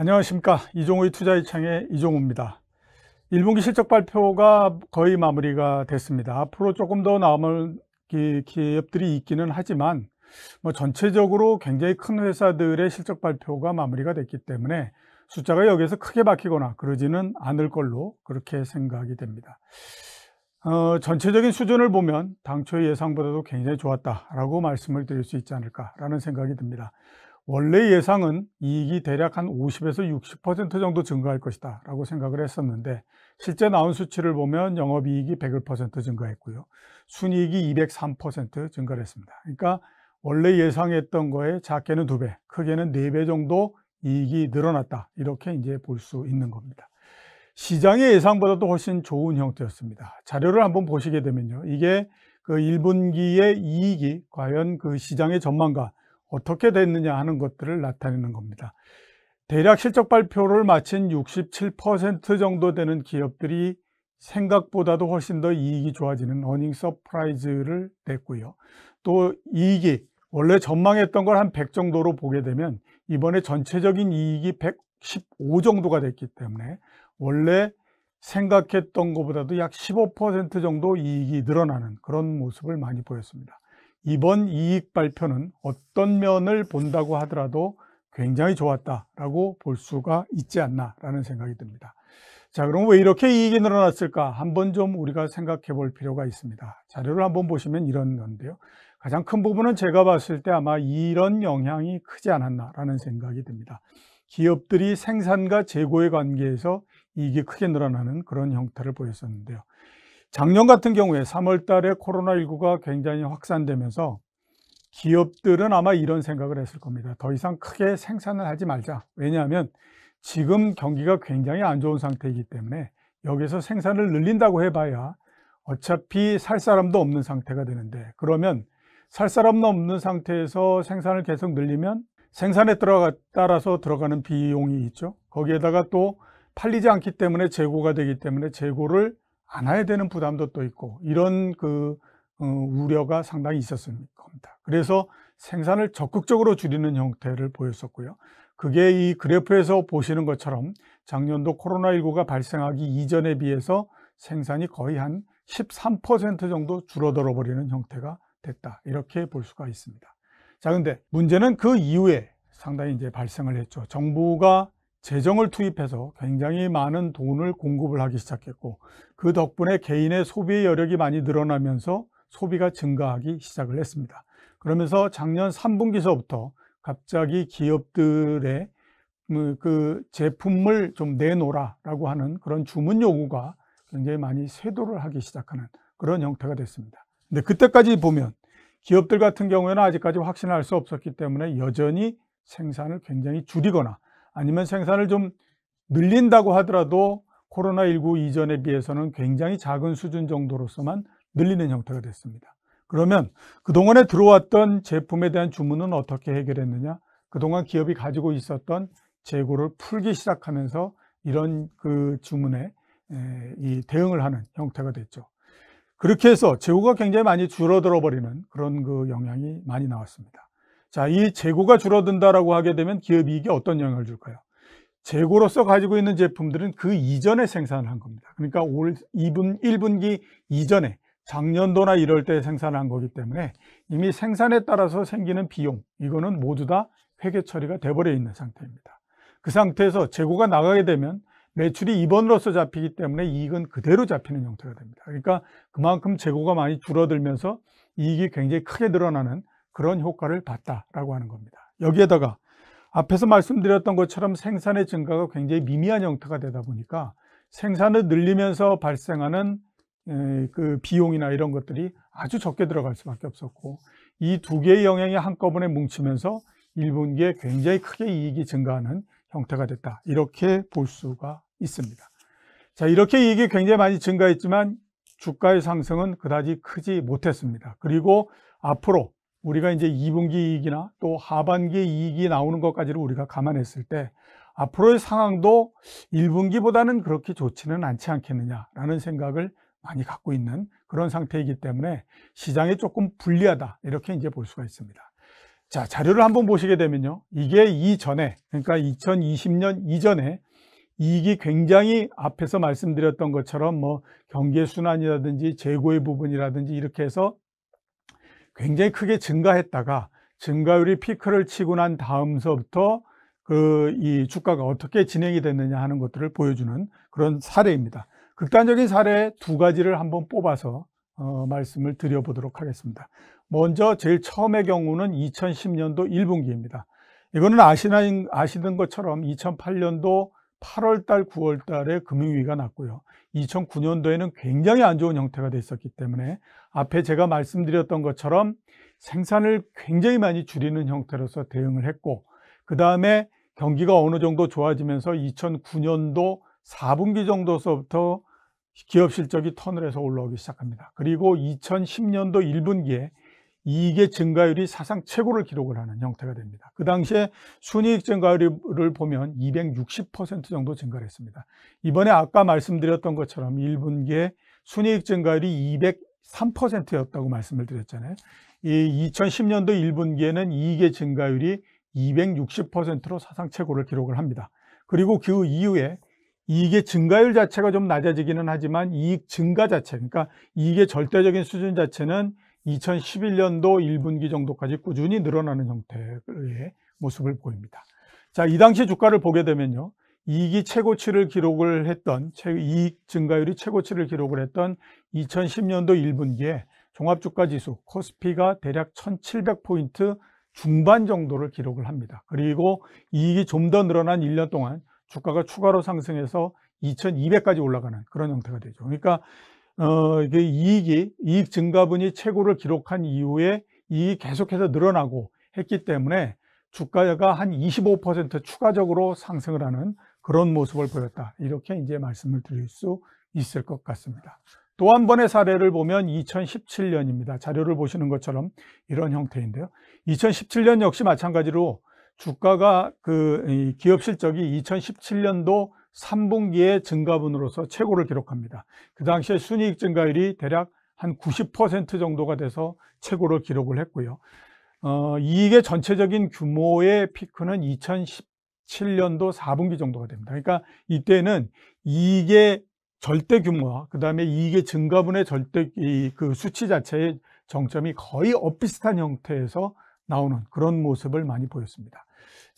안녕하십니까 이종우의 투자이창의 이종우입니다 1분기 실적 발표가 거의 마무리가 됐습니다 앞으로 조금 더남을 기업들이 있기는 하지만 뭐 전체적으로 굉장히 큰 회사들의 실적 발표가 마무리가 됐기 때문에 숫자가 여기에서 크게 바뀌거나 그러지는 않을 걸로 그렇게 생각이 됩니다 어, 전체적인 수준을 보면 당초 예상보다도 굉장히 좋았다라고 말씀을 드릴 수 있지 않을까라는 생각이 듭니다 원래 예상은 이익이 대략 한 50에서 60% 정도 증가할 것이다 라고 생각을 했었는데 실제 나온 수치를 보면 영업이익이 101% 증가했고요 순이익이 203% 증가를 했습니다 그러니까 원래 예상했던 거에 작게는 2배 크게는 4배 정도 이익이 늘어났다 이렇게 이제 볼 수 있는 겁니다 시장의 예상보다도 훨씬 좋은 형태였습니다 자료를 한번 보시게 되면요 이게 그 1분기의 이익이 과연 그 시장의 전망과 어떻게 됐느냐 하는 것들을 나타내는 겁니다. 대략 실적 발표를 마친 67% 정도 되는 기업들이 생각보다도 훨씬 더 이익이 좋아지는 어닝 서프라이즈를 냈고요. 또 이익이 원래 전망했던 걸 한 100 정도로 보게 되면 이번에 전체적인 이익이 115 정도가 됐기 때문에 원래 생각했던 것보다도 약 15% 정도 이익이 늘어나는 그런 모습을 많이 보였습니다. 이번 이익 발표는 어떤 면을 본다고 하더라도 굉장히 좋았다라고 볼 수가 있지 않나라는 생각이 듭니다. 자, 그럼 왜 이렇게 이익이 늘어났을까? 한번 좀 우리가 생각해 볼 필요가 있습니다. 자료를 한번 보시면 이런 건데요. 가장 큰 부분은 제가 봤을 때 아마 이런 영향이 크지 않았나라는 생각이 듭니다. 기업들이 생산과 재고의 관계에서 이익이 크게 늘어나는 그런 형태를 보였었는데요. 작년 같은 경우에 3월 달에 코로나19가 굉장히 확산되면서 기업들은 아마 이런 생각을 했을 겁니다. 더 이상 크게 생산을 하지 말자. 왜냐하면 지금 경기가 굉장히 안 좋은 상태이기 때문에 여기서 생산을 늘린다고 해봐야 어차피 살 사람도 없는 상태가 되는데 그러면 살 사람도 없는 상태에서 생산을 계속 늘리면 생산에 들어가, 따라서 들어가는 비용이 있죠. 거기에다가 또 팔리지 않기 때문에 재고가 되기 때문에 재고를 않아야 되는 부담도 또 있고 이런 그 어, 우려가 상당히 있었습니다. 그래서 생산을 적극적으로 줄이는 형태를 보였었고요. 그게 이 그래프에서 보시는 것처럼 작년도 코로나19가 발생하기 이전에 비해서 생산이 거의 한 13% 정도 줄어들어 버리는 형태가 됐다. 이렇게 볼 수가 있습니다. 자, 근데 문제는 그 이후에 상당히 이제 발생을 했죠. 정부가 재정을 투입해서 굉장히 많은 돈을 공급을 하기 시작했고 그 덕분에 개인의 소비 의 여력이 많이 늘어나면서 소비가 증가하기 시작을 했습니다. 그러면서 작년 3분기서부터 갑자기 기업들의 음, 그 제품을 좀 내놓으라라고 하는 그런 주문 요구가 굉장히 많이 쇄도를 하기 시작하는 그런 형태가 됐습니다. 근데 그때까지 보면 기업들 같은 경우에는 아직까지 확신할 수 없었기 때문에 여전히 생산을 굉장히 줄이거나 아니면 생산을 좀 늘린다고 하더라도 코로나19 이전에 비해서는 굉장히 작은 수준 정도로서만 늘리는 형태가 됐습니다. 그러면 그동안에 들어왔던 제품에 대한 주문은 어떻게 해결했느냐? 그동안 기업이 가지고 있었던 재고를 풀기 시작하면서 이런 그 주문에 이 대응을 하는 형태가 됐죠. 그렇게 해서 재고가 굉장히 많이 줄어들어 버리는 그런 그 영향이 많이 나왔습니다. 자, 이 재고가 줄어든다라고 하게 되면 기업 이익에 어떤 영향을 줄까요? 재고로서 가지고 있는 제품들은 그 이전에 생산을 한 겁니다. 그러니까 올 2분 1분기 이전에 작년도나 이럴 때 생산한 거기 때문에 이미 생산에 따라서 생기는 비용 이거는 모두 다 회계 처리가 돼버려 있는 상태입니다. 그 상태에서 재고가 나가게 되면 매출이 2번으로서 잡히기 때문에 이익은 그대로 잡히는 형태가 됩니다. 그러니까 그만큼 재고가 많이 줄어들면서 이익이 굉장히 크게 늘어나는 그런 효과를 봤다라고 하는 겁니다. 여기에다가 앞에서 말씀드렸던 것처럼 생산의 증가가 굉장히 미미한 형태가 되다 보니까 생산을 늘리면서 발생하는 그 비용이나 이런 것들이 아주 적게 들어갈 수밖에 없었고 이 두 개의 영향이 한꺼번에 뭉치면서 1분기에 굉장히 크게 이익이 증가하는 형태가 됐다 이렇게 볼 수가 있습니다 자 이렇게 이익이 굉장히 많이 증가했지만 주가의 상승은 그다지 크지 못했습니다 그리고 앞으로 우리가 이제 2분기 이익이나 또 하반기 이익이 나오는 것까지를 우리가 감안했을 때 앞으로의 상황도 1분기보다는 그렇게 좋지는 않지 않겠느냐라는 생각을 많이 갖고 있는 그런 상태이기 때문에 시장이 조금 불리하다 이렇게 이제 볼 수가 있습니다. 자 자료를 한번 보시게 되면요. 이게 이전에 그러니까 2020년 이전에 이익이 굉장히 앞에서 말씀드렸던 것처럼 뭐경계순환이라든지 재고의 부분이라든지 이렇게 해서 굉장히 크게 증가했다가 증가율이 피크를 치고 난 다음서부터 그 이 주가가 어떻게 진행이 됐느냐 하는 것들을 보여주는 그런 사례입니다. 극단적인 사례 두 가지를 한번 뽑아서 어, 말씀을 드려보도록 하겠습니다. 먼저 제일 처음의 경우는 2010년도 1분기입니다. 이거는 아시는, 아시는 것처럼 2008년도 8월달, 9월달에 금융위기가 났고요. 2009년도에는 굉장히 안 좋은 형태가 됐었기 때문에 앞에 제가 말씀드렸던 것처럼 생산을 굉장히 많이 줄이는 형태로서 대응을 했고 그 다음에 경기가 어느 정도 좋아지면서 2009년도 4분기 정도서부터 기업 실적이 터널에서 올라오기 시작합니다. 그리고 2010년도 1분기에 이익의 증가율이 사상 최고를 기록을 하는 형태가 됩니다. 그 당시에 순이익 증가율을 보면 260% 정도 증가를 했습니다. 이번에 아까 말씀드렸던 것처럼 1분기에 순이익 증가율이 203%였다고 말씀을 드렸잖아요. 이 2010년도 1분기에는 이익의 증가율이 260%로 사상 최고를 기록을 합니다. 그리고 그 이후에 이익의 증가율 자체가 좀 낮아지기는 하지만 이익 증가 자체, 그러니까 이익의 절대적인 수준 자체는 2011년도 1분기 정도까지 꾸준히 늘어나는 형태의 모습을 보입니다. 자, 이 당시 주가를 보게 되면요. 이익이 최고치를 기록을 했던, 이익 증가율이 최고치를 기록을 했던 2010년도 1분기에 종합주가지수 코스피가 대략 1700포인트 중반 정도를 기록을 합니다. 그리고 이익이 좀 더 늘어난 1년 동안 주가가 추가로 상승해서 2200까지 올라가는 그런 형태가 되죠. 그러니까 어, 이익이 이익 증가분이 최고를 기록한 이후에 이익이 계속해서 늘어나고 했기 때문에 주가가 한 25% 추가적으로 상승을 하는 그런 모습을 보였다. 이렇게 이제 말씀을 드릴 수 있을 것 같습니다. 또 한 번의 사례를 보면 2017년입니다. 자료를 보시는 것처럼 이런 형태인데요. 2017년 역시 마찬가지로 주가가 그 기업 실적이 2017년도 3분기에 증가분으로서 최고를 기록합니다. 그 당시에 순이익 증가율이 대략 한 90% 정도가 돼서 최고를 기록을 했고요. 어, 이익의 전체적인 규모의 피크는 2017년도 4분기 정도가 됩니다. 그러니까 이때는 이익의 절대 규모와 그 다음에 이익의 증가분의 절대 이, 그 수치 자체의 정점이 거의 엇비슷한 형태에서 나오는 그런 모습을 많이 보였습니다.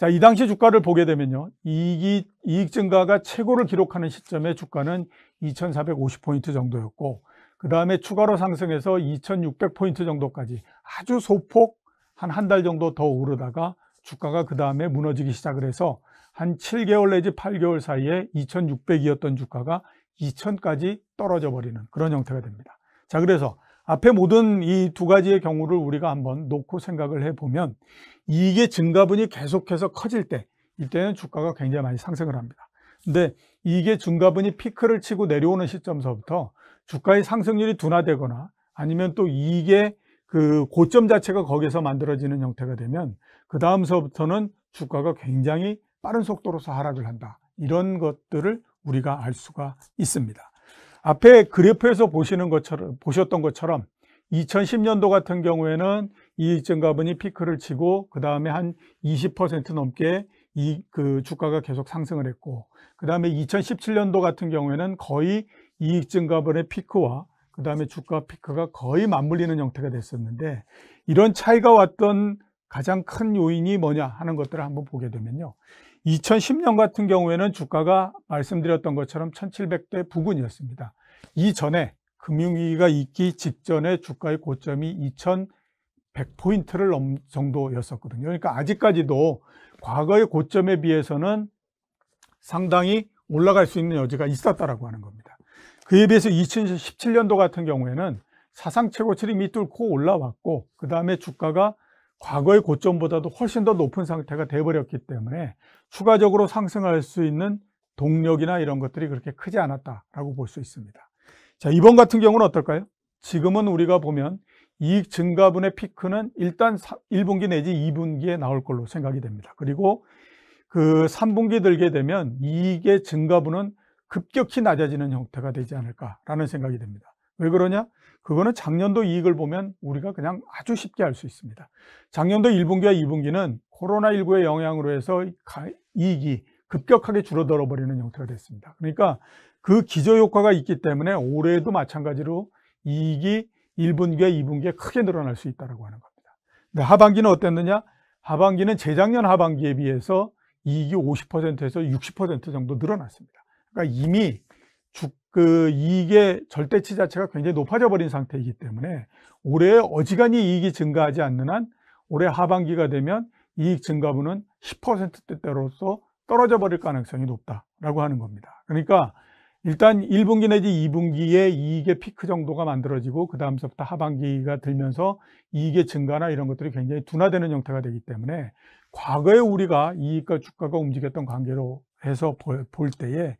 자, 이 당시 주가를 보게 되면요. 이익이, 익 증가가 최고를 기록하는 시점에 주가는 2,450포인트 정도였고, 그 다음에 추가로 상승해서 2,600포인트 정도까지 아주 소폭 한 한 달 정도 더 오르다가 주가가 그 다음에 무너지기 시작을 해서 한 7개월 내지 8개월 사이에 2,600이었던 주가가 2,000까지 떨어져 버리는 그런 형태가 됩니다. 자, 그래서 앞에 모든 이 두 가지의 경우를 우리가 한번 놓고 생각을 해보면 이게 증가분이 계속해서 커질 때 이때는 주가가 굉장히 많이 상승을 합니다. 근데 이게 증가분이 피크를 치고 내려오는 시점서부터 주가의 상승률이 둔화되거나 아니면 또이게그 고점 자체가 거기서 만들어지는 형태가 되면 그 다음서부터는 주가가 굉장히 빠른 속도로서 하락을 한다. 이런 것들을 우리가 알 수가 있습니다. 앞에 그래프에서 보시는 것처럼, 보셨던 것처럼 2010년도 같은 경우에는 이익증 가분이 피크를 치고 그 다음에 한 20% 넘게 이 그 주가가 계속 상승을 했고 그 다음에 2017년도 같은 경우에는 거의 이익증 가분의 피크와 그 다음에 주가 피크가 거의 맞물리는 형태가 됐었는데 이런 차이가 왔던 가장 큰 요인이 뭐냐 하는 것들을 한번 보게 되면요 2010년 같은 경우에는 주가가 말씀드렸던 것처럼 1700대 부근이었습니다. 이전에 금융위기가 있기 직전에 주가의 고점이 2100포인트를 넘 정도였었거든요. 그러니까 아직까지도 과거의 고점에 비해서는 상당히 올라갈 수 있는 여지가 있었다라고 하는 겁니다. 그에 비해서 2017년도 같은 경우에는 사상 최고치를 밑돌고 올라왔고 그 다음에 주가가 과거의 고점보다도 훨씬 더 높은 상태가 돼버렸기 때문에 추가적으로 상승할 수 있는 동력이나 이런 것들이 그렇게 크지 않았다라고 볼 수 있습니다. 자, 이번 같은 경우는 어떨까요? 지금은 우리가 보면 이익 증가분의 피크는 일단 1분기 내지 2분기에 나올 걸로 생각이 됩니다. 그리고 그 3분기 들게 되면 이익의 증가분은 급격히 낮아지는 형태가 되지 않을까라는 생각이 됩니다. 왜 그러냐? 그거는 작년도 이익을 보면 우리가 그냥 아주 쉽게 알 수 있습니다. 작년도 1분기와 2분기는 코로나19의 영향으로 해서 이익이 급격하게 줄어들어 버리는 형태가 됐습니다. 그러니까 그 기저효과가 있기 때문에 올해도 마찬가지로 이익이 1분기와 2분기에 크게 늘어날 수 있다는 라 하는 겁니다. 근데 하반기는 어땠느냐? 하반기는 재작년 하반기에 비해서 이익이 50%에서 60% 정도 늘어났습니다. 그러니까 이미 주, 그 이익의 절대치 자체가 굉장히 높아져 버린 상태이기 때문에 올해 어지간히 이익이 증가하지 않는 한 올해 하반기가 되면 이익 증가분은 10%대로서 떨어져 버릴 가능성이 높다라고 하는 겁니다. 그러니까 일단 1분기 내지 2분기에 이익의 피크 정도가 만들어지고 그 다음서부터 하반기가 들면서 이익의 증가나 이런 것들이 굉장히 둔화되는 형태가 되기 때문에 과거에 우리가 이익과 주가가 움직였던 관계로 해서 볼 때에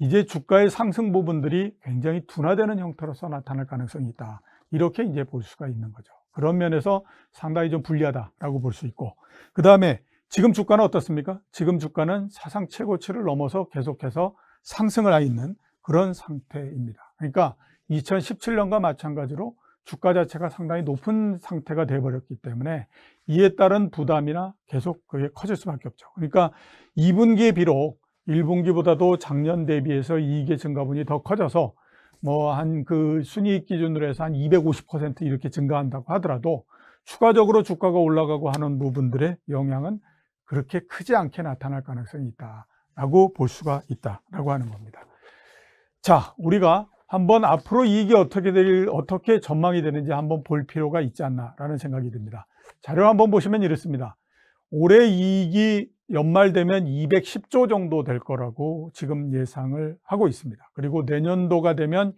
이제 주가의 상승 부분들이 굉장히 둔화되는 형태로서 나타날 가능성이 있다. 이렇게 이제 볼 수가 있는 거죠. 그런 면에서 상당히 좀 불리하다라고 볼 수 있고 그 다음에 지금 주가는 어떻습니까? 지금 주가는 사상 최고치를 넘어서 계속해서 상승을 하 있는 그런 상태입니다. 그러니까 2017년과 마찬가지로 주가 자체가 상당히 높은 상태가 돼버렸기 때문에 이에 따른 부담이나 계속 그게 커질 수밖에 없죠. 그러니까 2분기에 비록 1분기보다도 작년 대비해서 이익의 증가분이 더 커져서 뭐 한 그 순이익 기준으로 해서 한 250% 이렇게 증가한다고 하더라도 추가적으로 주가가 올라가고 하는 부분들의 영향은 그렇게 크지 않게 나타날 가능성이 있다라고 볼 수가 있다라고 하는 겁니다. 자, 우리가 한번 앞으로 이익이 어떻게 될 어떻게 전망이 되는지 한번 볼 필요가 있지 않나라는 생각이 듭니다. 자료 한번 보시면 이렇습니다. 올해 이익이 연말 되면 210조 정도 될 거라고 지금 예상을 하고 있습니다. 그리고 내년도가 되면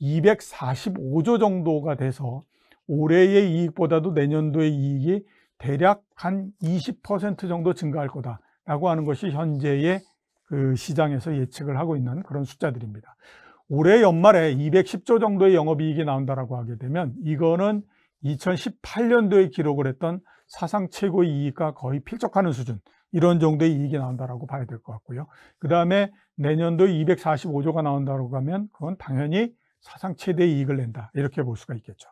245조 정도가 돼서 올해의 이익보다도 내년도의 이익이 대략 한 20% 정도 증가할 거다라고 하는 것이 현재의 그 시장에서 예측을 하고 있는 그런 숫자들입니다. 올해 연말에 210조 정도의 영업이익이 나온다라고 하게 되면 이거는 2018년도에 기록을 했던 사상 최고의 이익과 거의 필적하는 수준 이런 정도의 이익이 나온다라고 봐야 될 것 같고요. 그 다음에 내년도 245조가 나온다고 하면 그건 당연히 사상 최대 이익을 낸다 이렇게 볼 수가 있겠죠.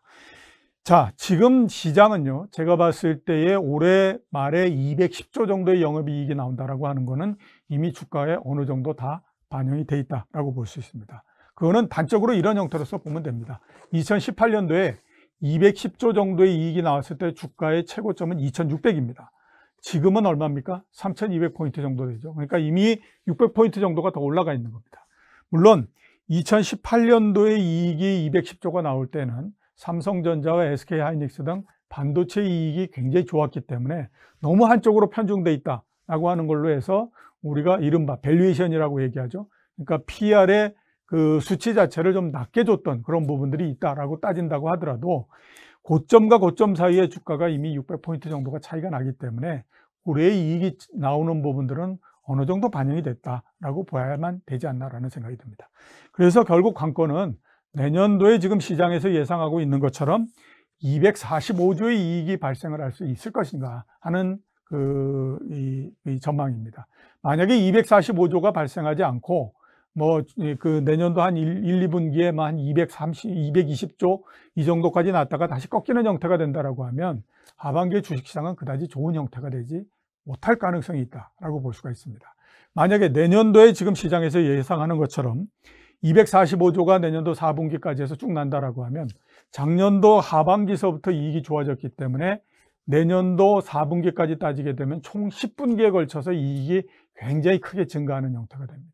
자, 지금 시장은요, 제가 봤을 때에 올해 말에 210조 정도의 영업이익이 나온다라고 하는 거는 이미 주가에 어느 정도 다 반영이 돼 있다라고 볼 수 있습니다. 그거는 단적으로 이런 형태로서 보면 됩니다. 2018년도에 210조 정도의 이익이 나왔을 때 주가의 최고점은 2,600입니다. 지금은 얼마입니까? 3,200포인트 정도 되죠. 그러니까 이미 600포인트 정도가 더 올라가 있는 겁니다. 물론 2018년도에 이익이 210조가 나올 때는 삼성전자와 SK하이닉스 등 반도체 이익이 굉장히 좋았기 때문에 너무 한쪽으로 편중돼 있다라고 하는 걸로 해서 우리가 이른바 밸류에이션이라고 얘기하죠. 그러니까 PR의 그 수치 자체를 좀 낮게 줬던 그런 부분들이 있다라고 따진다고 하더라도 고점과 고점 사이의 주가가 이미 600포인트 정도가 차이가 나기 때문에 올해의 이익이 나오는 부분들은 어느 정도 반영이 됐다라고 보아야만 되지 않나라는 생각이 듭니다. 그래서 결국 관건은 내년도에 지금 시장에서 예상하고 있는 것처럼 245조의 이익이 발생을 할 수 있을 것인가 하는 그이 전망입니다. 만약에 245조가 발생하지 않고 뭐그 내년도 한 1, 2분기에 뭐 한 230, 220조 이 정도까지 났다가 다시 꺾이는 형태가 된다라고 하면 하반기에 주식시장은 그다지 좋은 형태가 되지 못할 가능성이 있다라고 볼 수가 있습니다. 만약에 내년도에 지금 시장에서 예상하는 것처럼 245조가 내년도 4분기까지 해서 쭉 난다라고 하면 작년도 하반기서부터 이익이 좋아졌기 때문에 내년도 4분기까지 따지게 되면 총 10분기에 걸쳐서 이익이 굉장히 크게 증가하는 형태가 됩니다.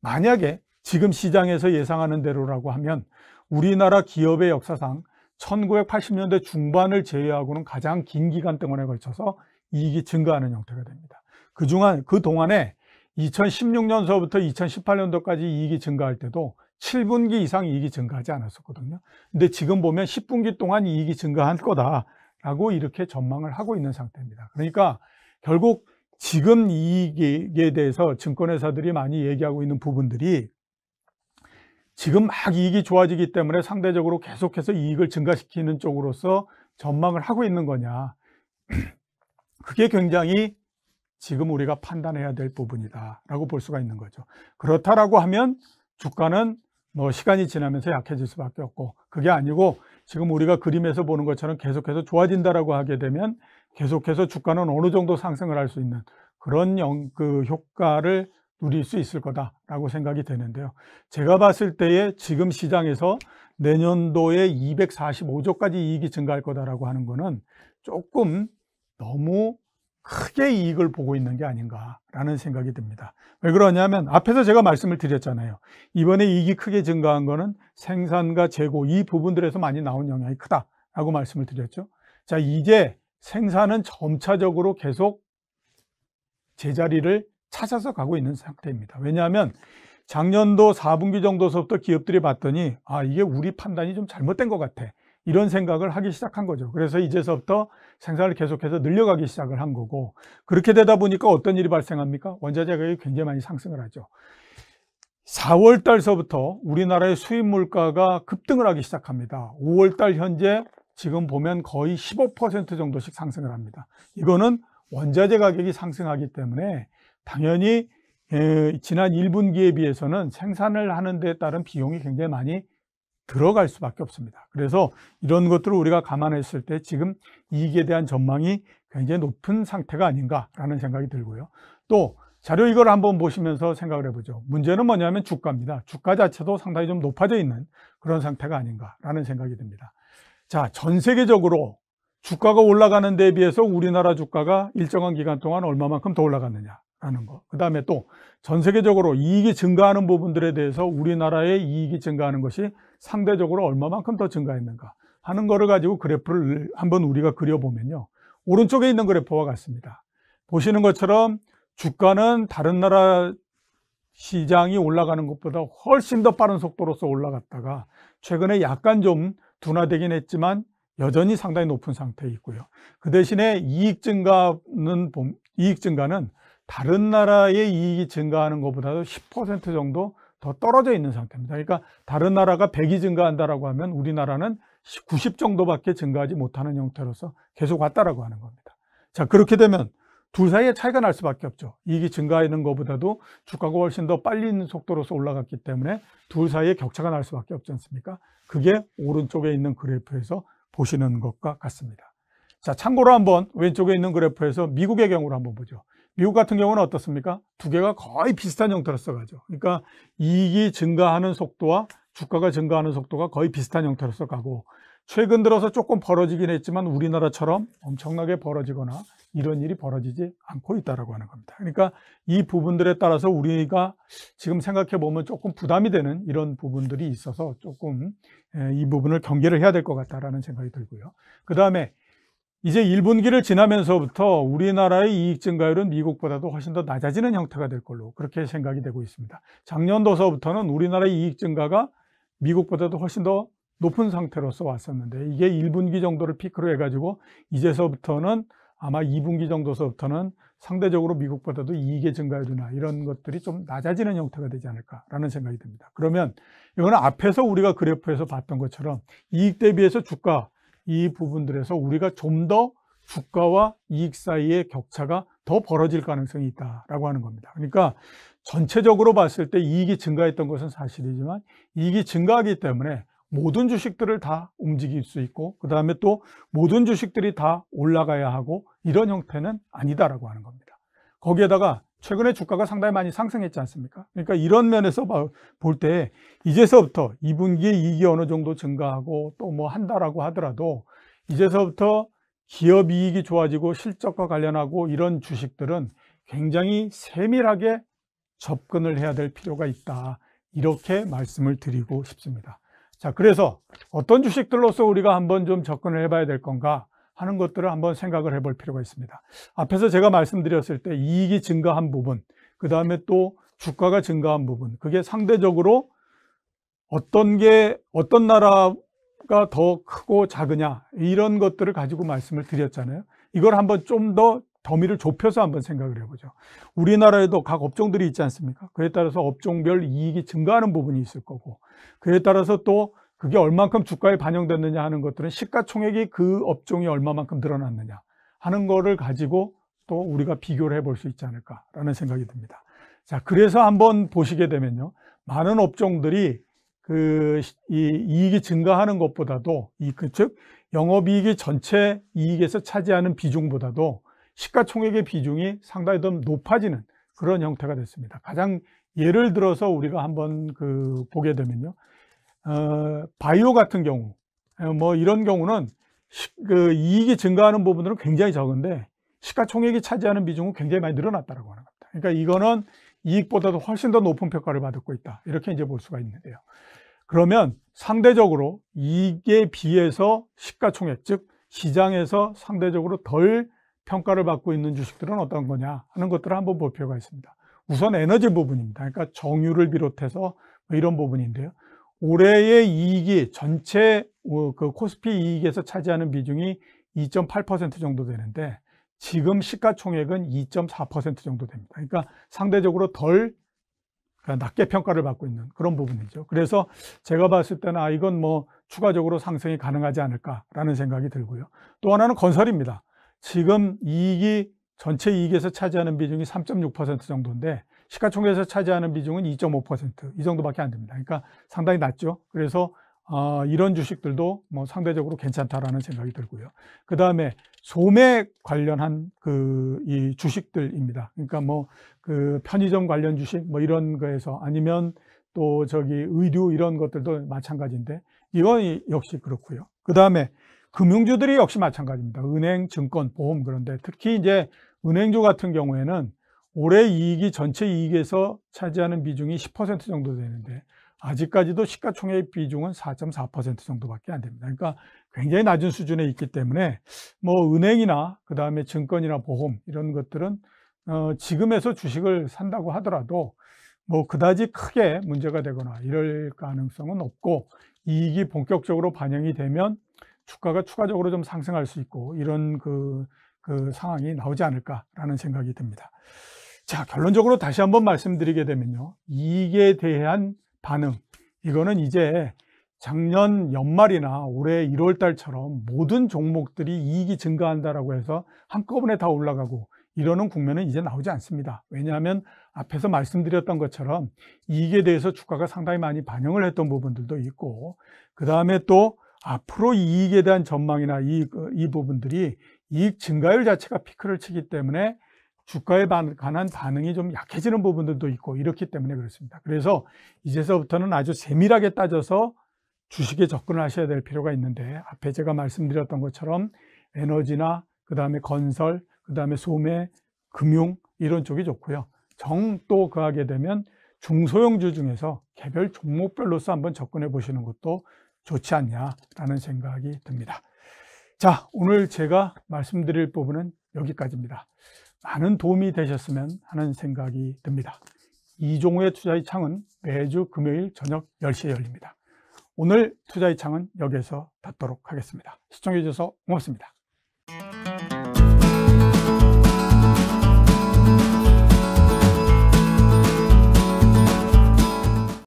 만약에 지금 시장에서 예상하는 대로라고 하면 우리나라 기업의 역사상 1980년대 중반을 제외하고는 가장 긴 기간 동안에 걸쳐서 이익이 증가하는 형태가 됩니다. 그중한 그 동안에 2016년서부터 2018년도까지 이익이 증가할 때도 7분기 이상 이익이 증가하지 않았었거든요. 근데 지금 보면 10분기 동안 이익이 증가한 거다라고 이렇게 전망을 하고 있는 상태입니다. 그러니까 결국 지금 이익에 대해서 증권회사들이 많이 얘기하고 있는 부분들이 지금 막 이익이 좋아지기 때문에 상대적으로 계속해서 이익을 증가시키는 쪽으로서 전망을 하고 있는 거냐 그게 굉장히 지금 우리가 판단해야 될 부분이다라고 볼 수가 있는 거죠 그렇다라고 하면 주가는 뭐 시간이 지나면서 약해질 수밖에 없고 그게 아니고 지금 우리가 그림에서 보는 것처럼 계속해서 좋아진다라고 하게 되면 계속해서 주가는 어느 정도 상승을 할 수 있는 그런 영, 그 효과를 누릴 수 있을 거다라고 생각이 되는데요. 제가 봤을 때에 지금 시장에서 내년도에 245조까지 이익이 증가할 거다라고 하는 거는 조금 너무 크게 이익을 보고 있는 게 아닌가라는 생각이 듭니다. 왜 그러냐면 앞에서 제가 말씀을 드렸잖아요. 이번에 이익이 크게 증가한 거는 생산과 재고 이 부분들에서 많이 나온 영향이 크다라고 말씀을 드렸죠. 자, 이제 생산은 점차적으로 계속 제자리를 찾아서 가고 있는 상태입니다. 왜냐하면 작년도 4분기 정도서부터 기업들이 봤더니 아 이게 우리 판단이 좀 잘못된 것 같아 이런 생각을 하기 시작한 거죠. 그래서 이제서부터 생산을 계속해서 늘려가기 시작을 한 거고 그렇게 되다 보니까 어떤 일이 발생합니까? 원자재 가격이 굉장히 많이 상승을 하죠. 4월 달서부터 우리나라의 수입 물가가 급등을 하기 시작합니다. 5월 달 현재 지금 보면 거의 15% 정도씩 상승을 합니다. 이거는 원자재 가격이 상승하기 때문에 당연히 지난 1분기에 비해서는 생산을 하는 데 따른 비용이 굉장히 많이 들어갈 수밖에 없습니다. 그래서 이런 것들을 우리가 감안했을 때 지금 이익에 대한 전망이 굉장히 높은 상태가 아닌가라는 생각이 들고요. 또 자료 이걸 한번 보시면서 생각을 해보죠. 문제는 뭐냐면 주가입니다. 주가 자체도 상당히 좀 높아져 있는 그런 상태가 아닌가라는 생각이 듭니다. 자, 전 세계적으로 주가가 올라가는 데에 비해서 우리나라 주가가 일정한 기간 동안 얼마만큼 더 올라갔느냐라는 거. 그 다음에 또 전 세계적으로 이익이 증가하는 부분들에 대해서 우리나라의 이익이 증가하는 것이 상대적으로 얼마만큼 더 증가했는가 하는 거를 가지고 그래프를 한번 우리가 그려보면요. 오른쪽에 있는 그래프와 같습니다. 보시는 것처럼 주가는 다른 나라 시장이 올라가는 것보다 훨씬 더 빠른 속도로서 올라갔다가 최근에 약간 좀 둔화되긴 했지만 여전히 상당히 높은 상태에 있고요. 그 대신에 이익 증가는 이익 증가는 다른 나라의 이익이 증가하는 것보다도 10% 정도 더 떨어져 있는 상태입니다. 그러니까 다른 나라가 100이 증가한다라고 하면 우리나라는 90 정도밖에 증가하지 못하는 형태로서 계속 왔다라고 하는 겁니다. 자, 그렇게 되면 둘 사이에 차이가 날 수밖에 없죠. 이익이 증가하는 것보다도 주가가 훨씬 더 빨리 있는 속도로서 올라갔기 때문에 둘 사이에 격차가 날 수밖에 없지 않습니까? 그게 오른쪽에 있는 그래프에서 보시는 것과 같습니다. 자, 참고로 한번 왼쪽에 있는 그래프에서 미국의 경우를 한번 보죠. 미국 같은 경우는 어떻습니까? 두 개가 거의 비슷한 형태로 써가죠. 그러니까 이익이 증가하는 속도와 주가가 증가하는 속도가 거의 비슷한 형태로 써가고 최근 들어서 조금 벌어지긴 했지만 우리나라처럼 엄청나게 벌어지거나 이런 일이 벌어지지 않고 있다라고 하는 겁니다. 그러니까 이 부분들에 따라서 우리가 지금 생각해 보면 조금 부담이 되는 이런 부분들이 있어서 조금 이 부분을 경계를 해야 될 것 같다라는 생각이 들고요. 그 다음에 이제 1분기를 지나면서부터 우리나라의 이익 증가율은 미국보다도 훨씬 더 낮아지는 형태가 될 걸로 그렇게 생각이 되고 있습니다. 작년도서부터는 우리나라의 이익 증가가 미국보다도 훨씬 더 높은 상태로서 왔었는데 이게 1분기 정도를 피크로 해가지고 이제서부터는 아마 2분기 정도서부터는 상대적으로 미국보다도 이익의 증가율이나 이런 것들이 좀 낮아지는 형태가 되지 않을까라는 생각이 듭니다. 그러면 이거는 앞에서 우리가 그래프에서 봤던 것처럼 이익 대비해서 주가 이 부분들에서 우리가 좀 더 주가와 이익 사이의 격차가 더 벌어질 가능성이 있다라고 하는 겁니다. 그러니까 전체적으로 봤을 때 이익이 증가했던 것은 사실이지만 이익이 증가하기 때문에 모든 주식들을 다 움직일 수 있고 그 다음에 또 모든 주식들이 다 올라가야 하고 이런 형태는 아니다라고 하는 겁니다 거기에다가 최근에 주가가 상당히 많이 상승했지 않습니까? 그러니까 이런 면에서 볼 때 이제서부터 2분기에 이익이 어느 정도 증가하고 또 뭐 한다라고 하더라도 이제서부터 기업 이익이 좋아지고 실적과 관련하고 이런 주식들은 굉장히 세밀하게 접근을 해야 될 필요가 있다 이렇게 말씀을 드리고 싶습니다 자, 그래서 어떤 주식들로서 우리가 한번 좀 접근을 해봐야 될 건가 하는 것들을 한번 생각을 해볼 필요가 있습니다. 앞에서 제가 말씀드렸을 때 이익이 증가한 부분, 그 다음에 또 주가가 증가한 부분, 그게 상대적으로 어떤 게, 어떤 나라가 더 크고 작으냐, 이런 것들을 가지고 말씀을 드렸잖아요. 이걸 한번 좀더 범위를 좁혀서 한번 생각을 해보죠. 우리나라에도 각 업종들이 있지 않습니까? 그에 따라서 업종별 이익이 증가하는 부분이 있을 거고 그에 따라서 또 그게 얼만큼 주가에 반영됐느냐 하는 것들은 시가총액이 그 업종이 얼마만큼 늘어났느냐 하는 거를 가지고 또 우리가 비교를 해볼 수 있지 않을까라는 생각이 듭니다. 자, 그래서 한번 보시게 되면요. 많은 업종들이 그, 이, 이익이 증가하는 것보다도, 이, 그 즉, 영업이익이 전체 이익에서 차지하는 비중보다도 시가총액의 비중이 상당히 더 높아지는 그런 형태가 됐습니다. 가장 예를 들어서 우리가 한번 그 보게 되면요. 어, 바이오 같은 경우, 어, 뭐 이런 경우는 시, 그 이익이 증가하는 부분들은 굉장히 적은데 시가총액이 차지하는 비중은 굉장히 많이 늘어났다고 하는 겁니다. 그러니까 이거는 이익보다도 훨씬 더 높은 평가를 받고 있다. 이렇게 이제 볼 수가 있는데요. 그러면 상대적으로 이익에 비해서 시가총액, 즉 시장에서 상대적으로 덜 평가를 받고 있는 주식들은 어떤 거냐 하는 것들을 한번 볼 필요가 있습니다. 우선 에너지 부분입니다. 그러니까 정유를 비롯해서 뭐 이런 부분인데요. 올해의 이익이 전체 그 코스피 이익에서 차지하는 비중이 2.8% 정도 되는데 지금 시가총액은 2.4% 정도 됩니다. 그러니까 상대적으로 덜 낮게 평가를 받고 있는 그런 부분이죠. 그래서 제가 봤을 때는 아, 이건 뭐 추가적으로 상승이 가능하지 않을까라는 생각이 들고요. 또 하나는 건설입니다. 지금 이익이 전체 이익에서 차지하는 비중이 3.6% 정도인데 시가총액에서 차지하는 비중은 2.5%이 정도밖에 안 됩니다. 그러니까 상당히 낮죠. 그래서 어, 이런 주식들도 뭐 상대적으로 괜찮다라는 생각이 들고요. 그 다음에 소매 관련한 그 이 주식들입니다. 그러니까 뭐 그 편의점 관련 주식 뭐 이런 거에서 아니면 또 저기 의류 이런 것들도 마찬가지인데 이건 역시 그렇고요. 그 다음에 금융주들이 역시 마찬가지입니다. 은행, 증권, 보험 그런데 특히 이제 은행주 같은 경우에는 올해 이익이 전체 이익에서 차지하는 비중이 10% 정도 되는데 아직까지도 시가총액 비중은 4.4% 정도밖에 안 됩니다. 그러니까 굉장히 낮은 수준에 있기 때문에 뭐 은행이나 그 다음에 증권이나 보험 이런 것들은 어, 지금에서 주식을 산다고 하더라도 뭐 그다지 크게 문제가 되거나 이럴 가능성은 없고 이익이 본격적으로 반영이 되면 주가가 추가적으로 좀 상승할 수 있고 이런 그, 그 상황이 나오지 않을까라는 생각이 듭니다. 자, 결론적으로 다시 한번 말씀드리게 되면요. 이익에 대한 반응. 이거는 이제 작년 연말이나 올해 1월 달처럼 모든 종목들이 이익이 증가한다라고 해서 한꺼번에 다 올라가고 이러는 국면은 이제 나오지 않습니다. 왜냐하면 앞에서 말씀드렸던 것처럼 이익에 대해서 주가가 상당히 많이 반영을 했던 부분들도 있고 그 다음에 또 앞으로 이익에 대한 전망이나 이익, 그, 이 부분들이 이익 증가율 자체가 피크를 치기 때문에 주가에 관한 반응이 좀 약해지는 부분들도 있고 이렇기 때문에 그렇습니다. 그래서 이제서부터는 아주 세밀하게 따져서 주식에 접근을 하셔야 될 필요가 있는데 앞에 제가 말씀드렸던 것처럼 에너지나 그 다음에 건설, 그 다음에 소매, 금융 이런 쪽이 좋고요. 정 또 그하게 되면 중소형주 중에서 개별 종목별로서 한번 접근해 보시는 것도 좋지 않냐라는 생각이 듭니다. 자, 오늘 제가 말씀드릴 부분은 여기까지입니다. 많은 도움이 되셨으면 하는 생각이 듭니다. 이종우의 투자의 창은 매주 금요일 저녁 10시에 열립니다. 오늘 투자의 창은 여기에서 닫도록 하겠습니다. 시청해주셔서 고맙습니다.